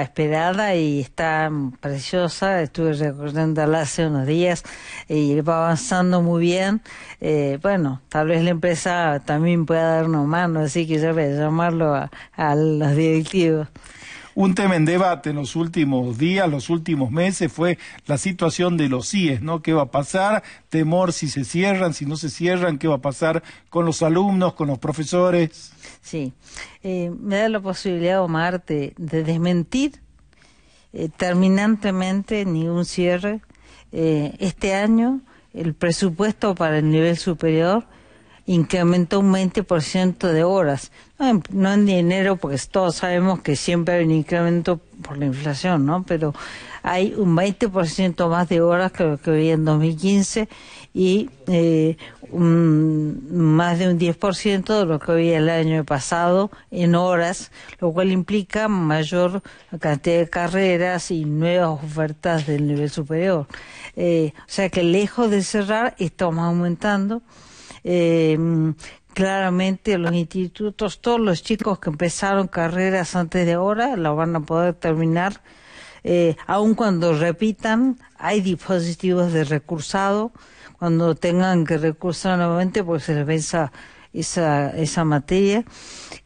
esperada y está preciosa. Estuve recorriéndola hace unos días y va avanzando muy bien. Eh, bueno, tal vez la empresa también pueda dar una mano, así que yo voy a llamarlo a los directivos. Un tema en debate en los últimos días, los últimos meses, fue la situación de los CIES, ¿no? ¿Qué va a pasar? Temor si se cierran, si no se cierran, ¿qué va a pasar con los alumnos, con los profesores? Sí. Eh, me da la posibilidad, Omar, de, de desmentir eh, terminantemente ningún cierre. Eh, este año el presupuesto para el nivel superior incrementó un 20% de horas. No en, no dinero, porque todos sabemos que siempre hay un incremento por la inflación, ¿no? Pero hay un 20% más de horas que lo que había en 2015 y eh, más de un 10% de lo que había el año pasado en horas, lo cual implica mayor cantidad de carreras y nuevas ofertas del nivel superior. Eh, o sea que lejos de cerrar, estamos aumentando eh, claramente los institutos, todos los chicos que empezaron carreras antes de ahora, la van a poder terminar. Eh, aun cuando repitan, hay dispositivos de recursado, cuando tengan que recursar nuevamente pues se les venza esa, esa materia.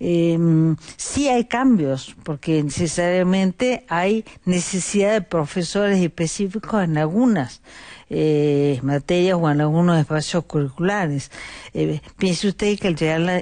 Em, sí hay cambios, porque necesariamente hay necesidad de profesores específicos en algunas eh, materias o en algunos espacios curriculares. Eh, piense usted que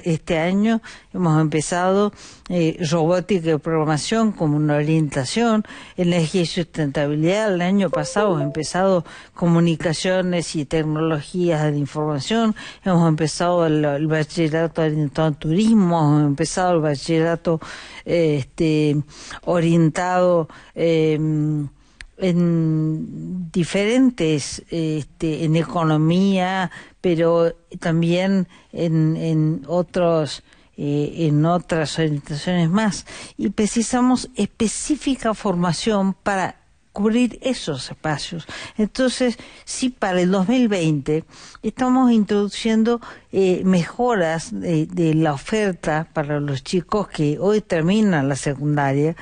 este año hemos empezado eh, robótica y programación como una orientación, energía y sustentabilidad. El año pasado hemos empezado comunicaciones y tecnologías de información, hemos empezado el, bachillerato orientado al turismo, hemos empezado el bachillerato eh, este, orientado eh, en diferentes, este, en economía, pero también en, en otros eh, en otras orientaciones más y precisamos específica formación para cubrir esos espacios. Entonces, si para el 2020 estamos introduciendo eh, mejoras de la oferta para los chicos que hoy terminan la secundaria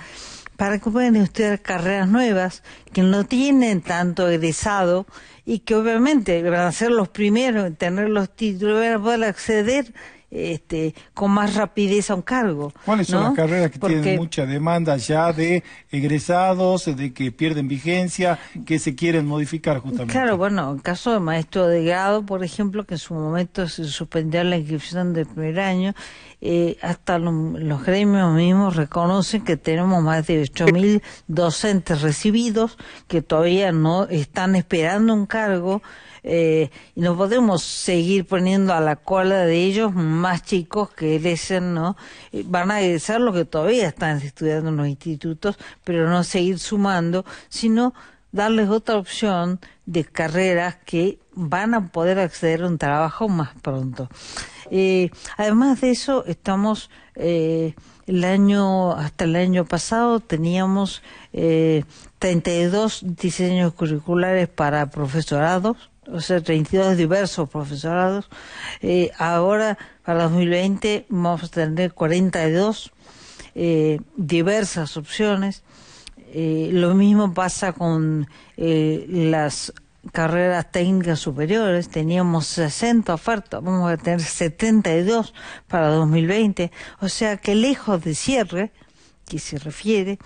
para que puedan estudiar carreras nuevas que no tienen tanto egresado y que obviamente van a ser los primeros en tener los títulos, van a poder acceder este, con más rapidez a un cargo. ¿Cuáles son las carreras que tienen mucha demanda ya de egresados, de que pierden vigencia, que se quieren modificar justamente? Claro, bueno, en caso de maestro de grado, por ejemplo, que en su momento se suspendió la inscripción del primer año, eh, hasta los gremios mismos reconocen que tenemos más de 8.000 docentes recibidos que todavía no están esperando un cargo. Eh, y no podemos seguir poniendo a la cola de ellos más chicos que les ¿no? Eh, van a egresar los que todavía están estudiando en los institutos, pero no seguir sumando, sino darles otra opción de carreras que van a poder acceder a un trabajo más pronto. Eh, además de eso, estamos el año hasta el año pasado teníamos eh, 32 diseños curriculares para profesorados o sea, 32 diversos profesorados. Eh, ahora, para 2020, vamos a tener 42 eh, diversas opciones. Eh, lo mismo pasa con las carreras técnicas superiores, teníamos 60 ofertas, vamos a tener 72 para 2020, o sea que lejos de cierre, que se refiere,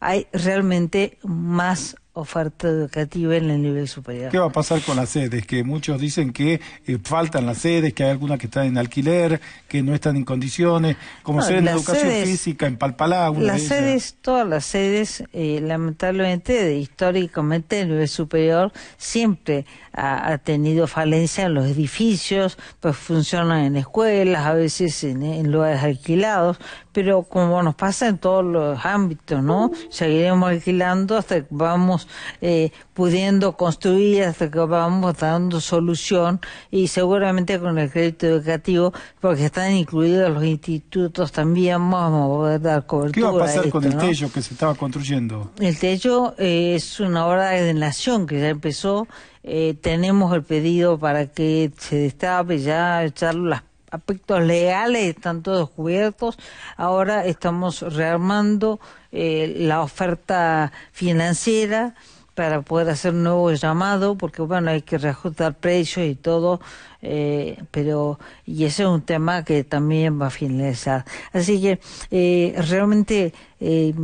hay realmente más oferta educativa en el nivel superior. ¿Qué va a pasar con las sedes? Que muchos dicen que eh, faltan las sedes, que hay algunas que están en alquiler, que no están en condiciones, como no, ser en educación física, en Palpalá. las sedes, todas las sedes, eh, lamentablemente, de, históricamente el nivel superior siempre ha, tenido falencia en los edificios, pues funcionan en escuelas, a veces en, en lugares alquilados, pero como nos pasa en todos los ámbitos, ¿no? Uh. Seguiremos alquilando hasta que vamos eh, pudiendo construir, hasta que vamos dando solución y seguramente con el crédito educativo, porque están incluidos los institutos también, vamos a poder dar cobertura. ¿Qué va a pasar con el techo que se estaba construyendo? El techo eh, es una obra de nación que ya empezó. Eh, tenemos el pedido para que se destape ya, echar los aspectos legales están todos cubiertos. Ahora estamos rearmando eh, la oferta financiera para poder hacer un nuevo llamado, porque bueno, hay que reajustar precios y todo, eh, pero, y ese es un tema que también va a finalizar. Así que eh, realmente eh,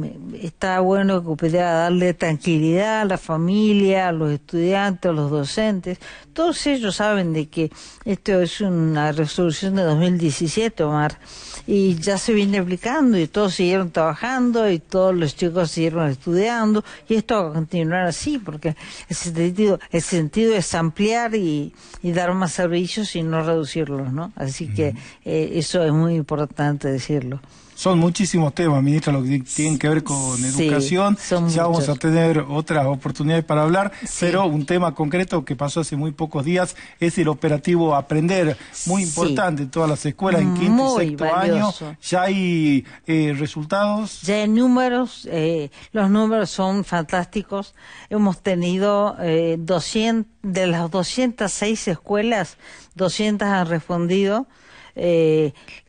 está bueno que pudiera darle tranquilidad a la familia, a los estudiantes, a los docentes. Todos ellos saben de que esto es una resolución de 2017, Omar, y ya se viene aplicando y todos siguieron trabajando y todos los chicos siguieron estudiando y esto va a continuar así porque el sentido, el sentido es ampliar y, dar más servicios y no reducirlos, ¿no? Así que eh, eso es muy importante decirlo. Son muchísimos temas, ministra, lo que tienen que ver con educación. ya vamos a tener otras oportunidades para hablar, pero un tema concreto que pasó hace muy pocos días es el operativo Aprender, muy importante en todas las escuelas, en quinto y sexto año. Ya hay eh, resultados. Ya hay números, eh, los números son fantásticos. Hemos tenido eh, de las 206 escuelas, 200 han respondido.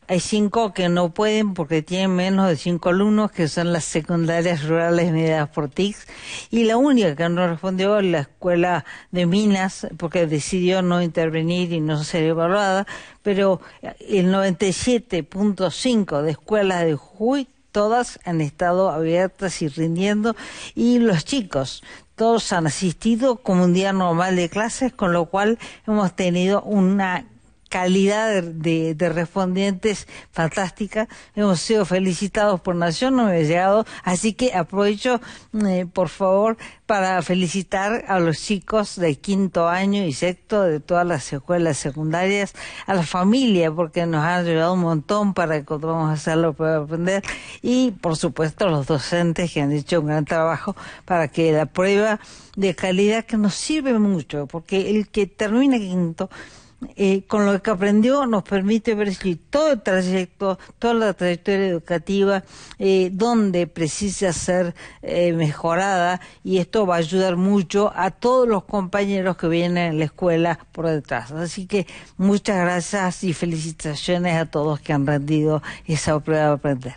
Hay cinco que no pueden porque tienen menos de cinco alumnos, que son las secundarias rurales mediadas por TICS. Y la única que no respondió es la escuela de Minas, porque decidió no intervenir y no ser evaluada. Pero el 97.5 de escuelas de Juy, todas han estado abiertas y rindiendo. Y los chicos, todos han asistido como un día normal de clases, con lo cual hemos tenido una calidad de, respondientes fantástica. Hemos sido felicitados por Nación, no me llegado. Así que aprovecho, eh, por favor, para felicitar a los chicos de quinto año y sexto de todas las escuelas secundarias, a la familia, porque nos han ayudado un montón para que podamos hacerlo, para aprender. Y, por supuesto, los docentes que han hecho un gran trabajo para que la prueba de calidad que nos sirve mucho, porque el que termina quinto eh, con lo que aprendió nos permite ver si todo el trayecto, toda la trayectoria educativa, eh, donde precisa ser eh, mejorada y esto va a ayudar mucho a todos los compañeros que vienen en la escuela por detrás. Así que muchas gracias y felicitaciones a todos que han rendido esa prueba de aprender.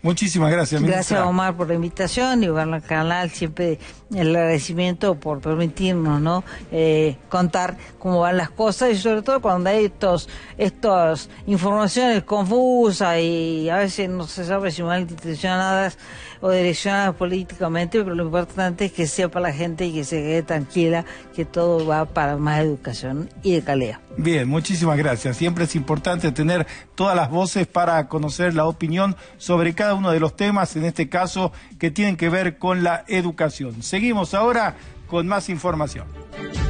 Muchísimas gracias. Gracias, Omar, por la invitación y al canal siempre el agradecimiento por permitirnos no eh, contar cómo van las cosas y sobre todo cuando hay estos estas informaciones confusas y a veces no se sabe si mal intencionadas o direccionadas políticamente, pero lo importante es que sea para la gente y que se quede tranquila que todo va para más educación y de calidad. Bien, muchísimas gracias. Siempre es importante tener todas las voces para conocer la opinión sobre cada uno de los temas, en este caso, que tienen que ver con la educación. Seguimos ahora con más información.